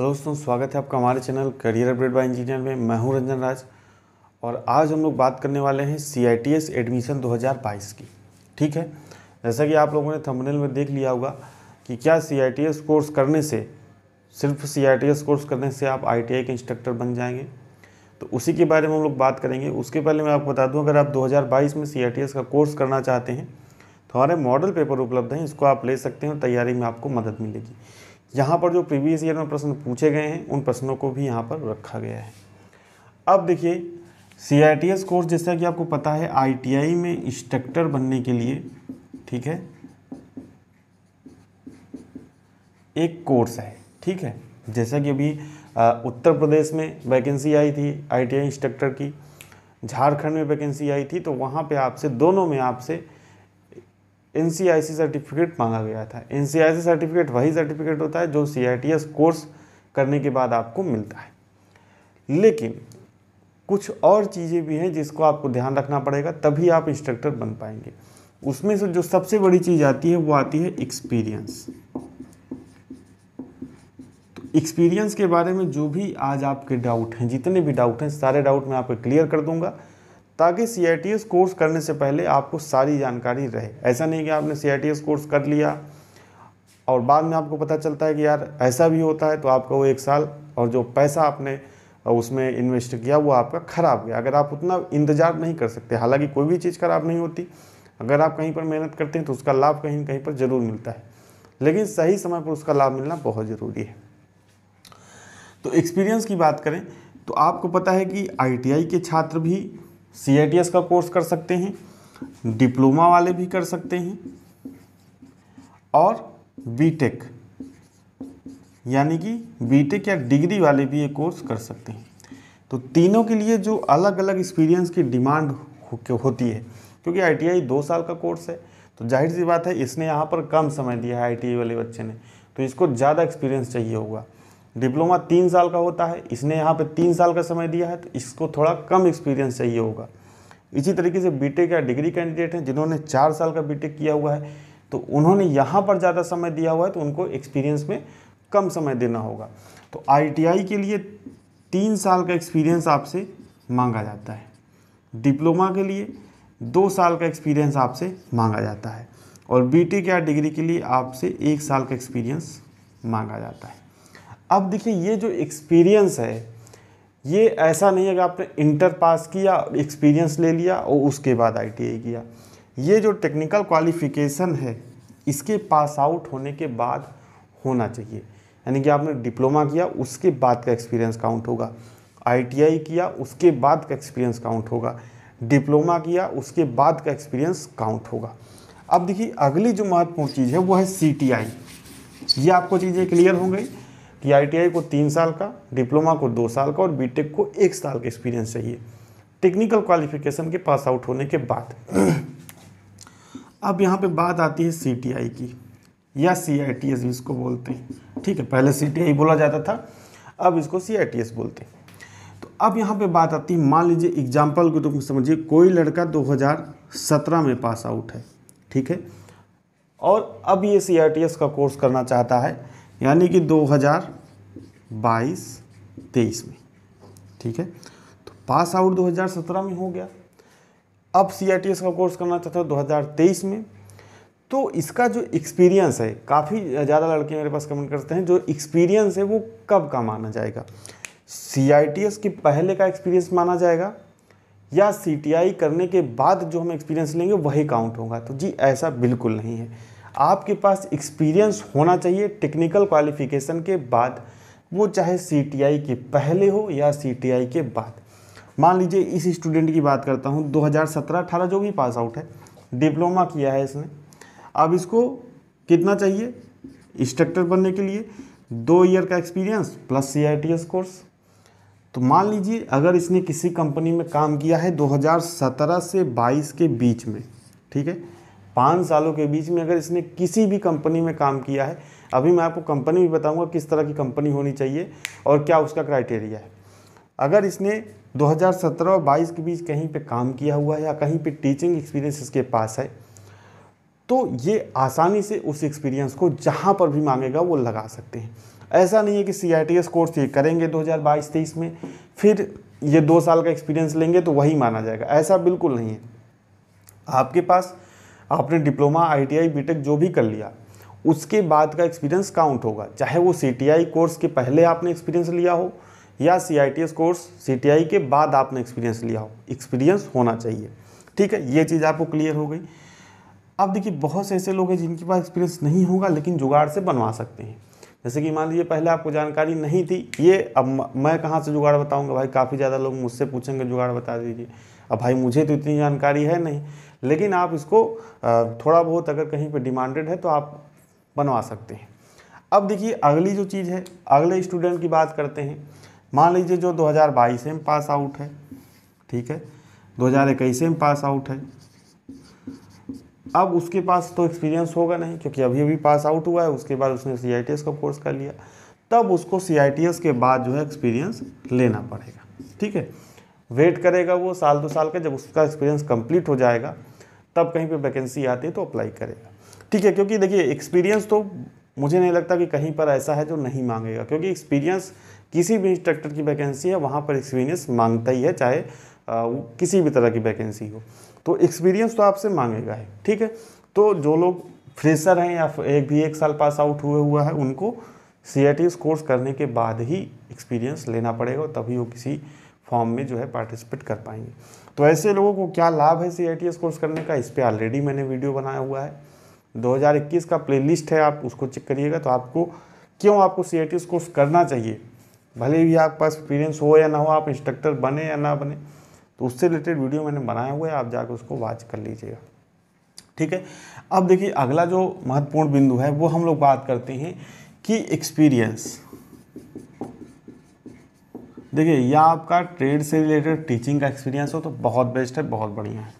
hello दोस्तों स्वागत है आपका हमारे channel career update by engineer में मैं हूं रंजन राज और आज हम लोग बात करने वाले हैं सी एडमिशन 2022 की ठीक है जैसा कि आप लोगों ने थंबनेल में देख लिया होगा कि क्या सी कोर्स करने से सिर्फ सी कोर्स करने से आप आई के इंस्ट्रक्टर बन जाएंगे तो उसी के बारे में हम लोग बात करेंगे उसके पहले मैं आपको बता दूँ अगर आप दो में सी का कोर्स करना चाहते हैं तो हमारे मॉडल पेपर उपलब्ध हैं इसको आप ले सकते हैं और तैयारी में आपको मदद मिलेगी यहाँ पर जो प्रीवियस ईयर में प्रश्न पूछे गए हैं उन प्रश्नों को भी यहाँ पर रखा गया है अब देखिए सी कोर्स जैसा कि आपको पता है आई में इंस्ट्रक्टर बनने के लिए ठीक है एक कोर्स है ठीक है जैसा कि अभी आ, उत्तर प्रदेश में वैकेंसी आई थी आई इंस्ट्रक्टर की झारखंड में वैकेंसी आई थी तो वहाँ पे आपसे दोनों में आपसे एन सर्टिफिकेट मांगा गया था एन सर्टिफिकेट वही सर्टिफिकेट होता है जो सी कोर्स करने के बाद आपको मिलता है लेकिन कुछ और चीज़ें भी हैं जिसको आपको ध्यान रखना पड़ेगा तभी आप इंस्ट्रक्टर बन पाएंगे उसमें से जो सबसे बड़ी चीज़ आती है वो आती है एक्सपीरियंस तो एक्सपीरियंस के बारे में जो भी आज आपके डाउट हैं जितने भी डाउट हैं सारे डाउट मैं आपको क्लियर कर दूंगा ताकि सी कोर्स करने से पहले आपको सारी जानकारी रहे ऐसा नहीं कि आपने सी कोर्स कर लिया और बाद में आपको पता चलता है कि यार ऐसा भी होता है तो आपका वो एक साल और जो पैसा आपने उसमें इन्वेस्ट किया वो आपका ख़राब गया अगर आप उतना इंतज़ार नहीं कर सकते हालांकि कोई भी चीज़ ख़राब नहीं होती अगर आप कहीं पर मेहनत करते हैं तो उसका लाभ कहीं कहीं पर ज़रूर मिलता है लेकिन सही समय पर उसका लाभ मिलना बहुत ज़रूरी है तो एक्सपीरियंस की बात करें तो आपको पता है कि आई के छात्र भी सी का कोर्स कर सकते हैं डिप्लोमा वाले भी कर सकते हैं और बीटेक यानी कि बीटेक या डिग्री वाले भी ये कोर्स कर सकते हैं तो तीनों के लिए जो अलग अलग एक्सपीरियंस की डिमांड होती है क्योंकि आई दो साल का कोर्स है तो जाहिर सी बात है इसने यहाँ पर कम समय दिया है आई वाले बच्चे ने तो इसको ज़्यादा एक्सपीरियंस चाहिए होगा डिप्लोमा तीन साल का होता है इसने यहाँ पे तीन साल का समय दिया है तो इसको थोड़ा कम एक्सपीरियंस चाहिए होगा इसी तरीके से बीटेक या डिग्री कैंडिडेट हैं जिन्होंने चार साल का बीटेक किया हुआ है तो उन्होंने यहाँ पर ज़्यादा समय दिया हुआ है तो उनको एक्सपीरियंस में कम समय देना होगा तो आई के लिए तीन साल का एक्सपीरियंस आपसे मांगा जाता है डिप्लोमा के लिए दो साल का एक्सपीरियंस आपसे मांगा जाता है और बीटेक या डिग्री के लिए आपसे एक साल का एक्सपीरियंस मांगा जाता है अब देखिए ये जो एक्सपीरियंस है ये ऐसा नहीं है कि आपने इंटर पास किया एक्सपीरियंस ले लिया और उसके बाद आईटीआई किया ये जो टेक्निकल क्वालिफिकेशन है इसके पास आउट होने के बाद होना चाहिए यानी कि आपने डिप्लोमा किया उसके बाद का एक्सपीरियंस काउंट होगा आईटीआई किया उसके बाद का एक्सपीरियंस काउंट होगा डिप्लोमा किया उसके बाद का एक्सपीरियंस काउंट होगा अब देखिए अगली जो महत्वपूर्ण चीज़ है वो है सी ये आपको चीज़ें क्लियर हो गई आईटीआई को तीन साल का डिप्लोमा को दो साल का और बीटेक को एक साल का एक्सपीरियंस चाहिए टेक्निकल क्वालिफिकेशन के पास आउट होने के बाद अब यहाँ पे बात आती है सी की या सी आई टी एस इसको बोलते हैं ठीक है पहले सी टी आई बोला जाता था अब इसको सी आई टी एस बोलते हैं तो अब यहाँ पे बात आती है मान लीजिए एग्जाम्पल के रूप में समझिए कोई लड़का सत्रह में पास आउट है ठीक है और अब ये सी आई टी एस का कोर्स करना चाहता है यानी कि 2022 23 में ठीक है तो पास आउट 2017 में हो गया अब सी का कोर्स करना चाहता हूँ 2023 में तो इसका जो एक्सपीरियंस है काफ़ी ज़्यादा लड़के मेरे पास कमेंट करते हैं जो एक्सपीरियंस है वो कब का माना जाएगा सी के पहले का एक्सपीरियंस माना जाएगा या सी करने के बाद जो हम एक्सपीरियंस लेंगे वही काउंट होगा तो जी ऐसा बिल्कुल नहीं है आपके पास एक्सपीरियंस होना चाहिए टेक्निकल क्वालिफिकेशन के बाद वो चाहे सी के पहले हो या सी के बाद मान लीजिए इस स्टूडेंट की बात करता हूँ 2017-18 जो भी पास आउट है डिप्लोमा किया है इसने अब इसको कितना चाहिए इंस्ट्रक्टर बनने के लिए दो ईयर का एक्सपीरियंस प्लस सी कोर्स तो मान लीजिए अगर इसने किसी कंपनी में काम किया है 2017 से 22 के बीच में ठीक है पाँच सालों के बीच में अगर इसने किसी भी कंपनी में काम किया है अभी मैं आपको कंपनी भी बताऊंगा किस तरह की कंपनी होनी चाहिए और क्या उसका क्राइटेरिया है अगर इसने 2017 और 22 के बीच कहीं पे काम किया हुआ है या कहीं पे टीचिंग एक्सपीरियंस इसके पास है तो ये आसानी से उस एक्सपीरियंस को जहाँ पर भी मांगेगा वो लगा सकते हैं ऐसा नहीं है कि सी आई कोर्स ये करेंगे दो हज़ार में फिर ये दो साल का एक्सपीरियंस लेंगे तो वही माना जाएगा ऐसा बिल्कुल नहीं है आपके पास आपने डिप्लोमा आईटीआई बीटेक जो भी कर लिया उसके बाद का एक्सपीरियंस काउंट होगा चाहे वो सी कोर्स के पहले आपने एक्सपीरियंस लिया हो या सी कोर्स सी के बाद आपने एक्सपीरियंस लिया हो एक्सपीरियंस होना चाहिए ठीक है ये चीज़ आपको क्लियर हो गई अब देखिए बहुत से ऐसे लोग हैं जिनके पास एक्सपीरियंस नहीं होगा लेकिन जुगाड़ से बनवा सकते हैं जैसे कि मान लीजिए पहले आपको जानकारी नहीं थी ये अब मैं कहाँ से जुगाड़ बताऊँगा भाई काफ़ी ज़्यादा लोग मुझसे पूछेंगे जुगाड़ बता दीजिए अब भाई मुझे तो इतनी जानकारी है नहीं लेकिन आप इसको थोड़ा बहुत अगर कहीं पर डिमांडेड है तो आप बनवा सकते हैं अब देखिए अगली जो चीज़ है अगले स्टूडेंट की बात करते हैं मान लीजिए जो 2022 में पास आउट है ठीक है 2021 में पास आउट है अब उसके पास तो एक्सपीरियंस होगा नहीं क्योंकि अभी अभी पास आउट हुआ है उसके बाद उसने सी का कोर्स कर लिया तब उसको सी के बाद जो है एक्सपीरियंस लेना पड़ेगा ठीक है वेट करेगा वो साल दो साल का जब उसका एक्सपीरियंस कंप्लीट हो जाएगा तब कहीं पे वैकेंसी आती है तो अप्लाई करेगा ठीक है क्योंकि देखिए एक्सपीरियंस तो मुझे नहीं लगता कि कहीं पर ऐसा है जो नहीं मांगेगा क्योंकि एक्सपीरियंस किसी भी इंस्ट्रक्टर की वैकेंसी है वहाँ पर एक्सपीरियंस मांगता ही है चाहे किसी भी तरह की वैकेंसी हो तो एक्सपीरियंस तो आपसे मांगेगा ही ठीक है तो जो लोग फ्रेशर हैं या एक भी एक साल पास आउट हुए हुआ है उनको सी कोर्स करने के बाद ही एक्सपीरियंस लेना पड़ेगा तभी वो किसी फॉर्म में जो है पार्टिसिपेट कर पाएंगे तो ऐसे लोगों को क्या लाभ है सी कोर्स करने का इस पर ऑलरेडी मैंने वीडियो बनाया हुआ है 2021 का प्लेलिस्ट है आप उसको चेक करिएगा तो आपको क्यों आपको सी कोर्स करना चाहिए भले ही आपके पास एक्सपीरियंस हो या ना हो आप इंस्ट्रक्टर बने या ना बने तो उससे रिलेटेड वीडियो मैंने बनाया हुआ है आप जाकर उसको वॉच कर लीजिएगा ठीक है अब देखिए अगला जो महत्वपूर्ण बिंदु है वो हम लोग बात करते हैं कि एक्सपीरियंस देखिए या आपका ट्रेड से रिलेटेड टीचिंग का एक्सपीरियंस हो तो बहुत बेस्ट है बहुत बढ़िया है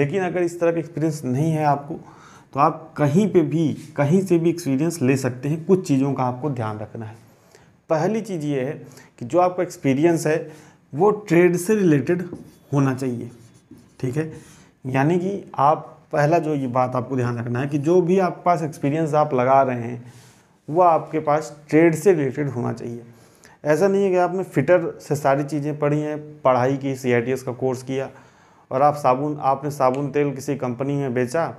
लेकिन अगर इस तरह का एक्सपीरियंस नहीं है आपको तो आप कहीं पे भी कहीं से भी एक्सपीरियंस ले सकते हैं कुछ चीज़ों का आपको ध्यान रखना है पहली चीज़ ये है कि जो आपका एक्सपीरियंस है वो ट्रेड से रिलेटेड होना चाहिए ठीक है यानी कि आप पहला जो ये बात आपको ध्यान रखना है कि जो भी आपके पास एक्सपीरियंस आप लगा रहे हैं वह आपके पास ट्रेड से रिलेटेड होना चाहिए ऐसा नहीं है कि आपने फिटर से सारी चीज़ें पढ़ी हैं पढ़ाई की सी का कोर्स किया और आप साबुन आपने साबुन तेल किसी कंपनी में बेचा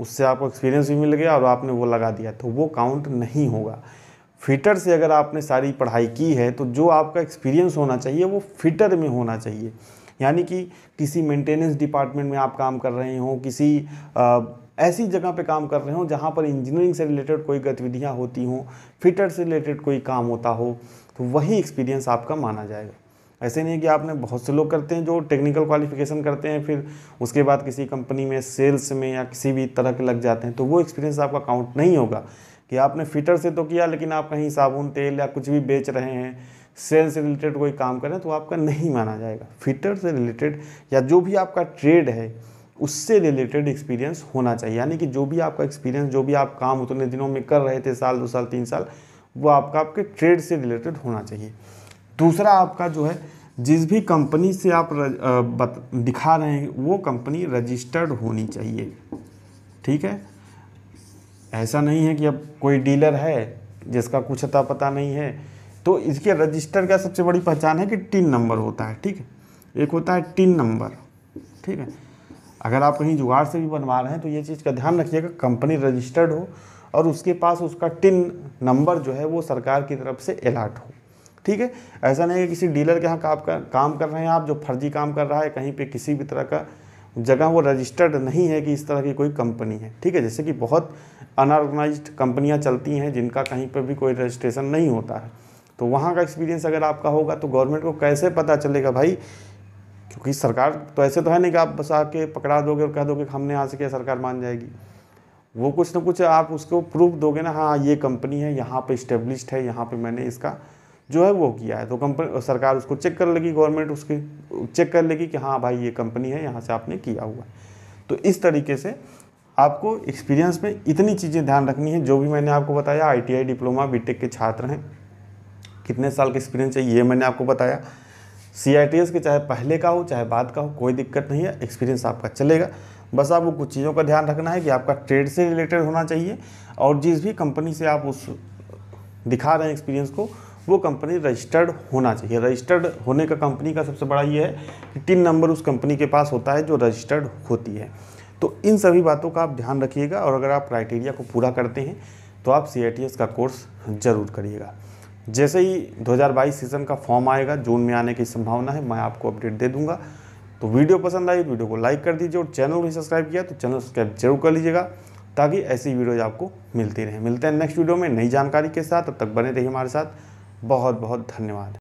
उससे आपको एक्सपीरियंस भी मिल गया और आपने वो लगा दिया तो वो काउंट नहीं होगा फिटर से अगर आपने सारी पढ़ाई की है तो जो आपका एक्सपीरियंस होना चाहिए वो फिटर में होना चाहिए यानी कि किसी मेंटेनेंस डिपार्टमेंट में आप काम कर रहे हों किसी आ, ऐसी जगह पे काम कर रहे हों जहाँ पर इंजीनियरिंग से रिलेटेड कोई गतिविधियाँ होती हों फिटर से रिलेटेड कोई काम होता हो तो वही एक्सपीरियंस आपका माना जाएगा ऐसे नहीं कि आपने बहुत से लोग करते हैं जो टेक्निकल क्वालिफिकेशन करते हैं फिर उसके बाद किसी कंपनी में सेल्स में या किसी भी तरह के लग जाते हैं तो वो एक्सपीरियंस आपका काउंट नहीं होगा कि आपने फिटर से तो किया लेकिन आप कहीं साबुन तेल या कुछ भी बेच रहे हैं सेल से रिलेटेड कोई काम करें तो आपका नहीं माना जाएगा फिटर से रिलेटेड या जो भी आपका ट्रेड है उससे रिलेटेड एक्सपीरियंस होना चाहिए यानी कि जो भी आपका एक्सपीरियंस जो भी आप काम उतने दिनों में कर रहे थे साल दो साल तीन साल वो आपका आपके ट्रेड से रिलेटेड होना चाहिए दूसरा आपका जो है जिस भी कंपनी से आप रज, आ, बत, दिखा रहे हैं वो कंपनी रजिस्टर्ड होनी चाहिए ठीक है ऐसा नहीं है कि अब कोई डीलर है जिसका कुछ अता पता नहीं है तो इसके रजिस्टर का सबसे बड़ी पहचान है कि टिन नंबर होता है ठीक है एक होता है टिन नंबर ठीक है अगर आप कहीं जुगाड़ से भी बनवा रहे हैं तो ये चीज़ का ध्यान रखिएगा कंपनी रजिस्टर्ड हो और उसके पास उसका टिन नंबर जो है वो सरकार की तरफ से अलर्ट हो ठीक है ऐसा नहीं है किसी डीलर के यहाँ का, काम कर रहे हैं आप जो फर्जी काम कर रहा है कहीं पे किसी भी तरह का जगह वो रजिस्टर्ड नहीं है कि इस तरह की कोई कंपनी है ठीक है जैसे कि बहुत अनऑर्गेनाइज कंपनियाँ चलती हैं जिनका कहीं पर भी कोई रजिस्ट्रेशन नहीं होता है तो वहाँ का एक्सपीरियंस अगर आपका होगा तो गवर्नमेंट को कैसे पता चलेगा भाई क्योंकि सरकार तो ऐसे तो है नहीं कि आप बस आके पकड़ा दोगे और कह दोगे हमने यहाँ से क्या सरकार मान जाएगी वो कुछ ना कुछ आप उसको प्रूफ दोगे ना हाँ ये कंपनी है यहाँ पे इस्टेब्लिश्ड है यहाँ पे मैंने इसका जो है वो किया है तो कंपनी सरकार उसको चेक कर लेगी गवर्नमेंट उसकी चेक कर लेगी कि हाँ भाई ये कंपनी है यहाँ से आपने किया हुआ तो इस तरीके से आपको एक्सपीरियंस में इतनी चीज़ें ध्यान रखनी है जो भी मैंने आपको बताया आईटीआई डिप्लोमा बीटेक के छात्र हैं कितने साल का एक्सपीरियंस चाहिए ये मैंने आपको बताया सी के चाहे पहले का हो चाहे बाद का हो कोई दिक्कत नहीं है एक्सपीरियंस आपका चलेगा बस आपको कुछ चीज़ों का ध्यान रखना है कि आपका ट्रेड से रिलेटेड होना चाहिए और जिस भी कंपनी से आप उस दिखा रहे हैं एक्सपीरियंस को वो कंपनी रजिस्टर्ड होना चाहिए रजिस्टर्ड होने का कंपनी का सबसे बड़ा ये है कि टिन नंबर उस कंपनी के पास होता है जो रजिस्टर्ड होती है तो इन सभी बातों का आप ध्यान रखिएगा और अगर आप क्राइटेरिया को पूरा करते हैं तो आप सी का कोर्स ज़रूर करिएगा जैसे ही 2022 सीज़न का फॉर्म आएगा जून में आने की संभावना है मैं आपको अपडेट दे दूंगा तो वीडियो पसंद आई वीडियो को लाइक कर दीजिए और चैनल भी सब्सक्राइब किया तो चैनल सब्सक्राइब जरूर कर लीजिएगा ताकि ऐसी वीडियोज आपको मिलती रहे मिलते हैं नेक्स्ट वीडियो में नई जानकारी के साथ तब तक बने रहिए हमारे साथ बहुत बहुत धन्यवाद